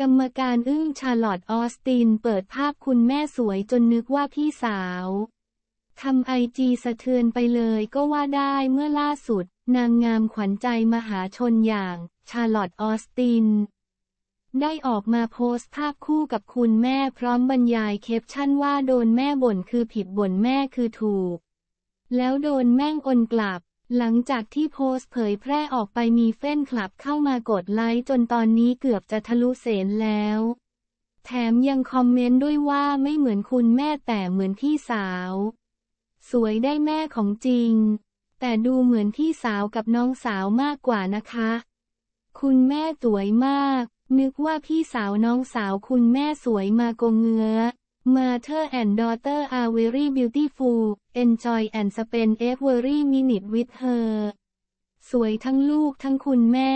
กรรมการอึ้งชาลอตออสตินเปิดภาพคุณแม่สวยจนนึกว่าพี่สาว ทำไอจีสะเทือนไปเลยก็ว่าได้เมื่อล่าสุด นางงามขวัญใจมหาชนอย่างชาลอตออสตินได้ออกมาโพสต์ภาพคู่กับคุณแม่พร้อมบรรยายเคปชั่นว่าโดนแม่บ่นคือผิดบ่นแม่คือถูก แล้วโดนแม่งอนกลับหลังจากที่โพสต์เผยแพร่ออกไปมีแฟนคลับเข้ามากดไลค์จนตอนนี้เกือบจะทะลุเสนแล้ว แถมยังคอมเมนต์ด้วยว่าไม่เหมือนคุณแม่แต่เหมือนพี่สาว สวยได้แม่ของจริง แต่ดูเหมือนพี่สาวกับน้องสาวมากกว่านะคะ คุณแม่สวยมาก นึกว่าพี่สาวน้องสาว คุณแม่สวยมากงเงื้อมาเธอแอนด์ดอเตอร์อาร์เวอรี่บิวตี้ฟูลเอนจอยแอนด์สเปนเอฟเวอรี่ h ินเธอสวยทั้งลูกทั้งคุณแม่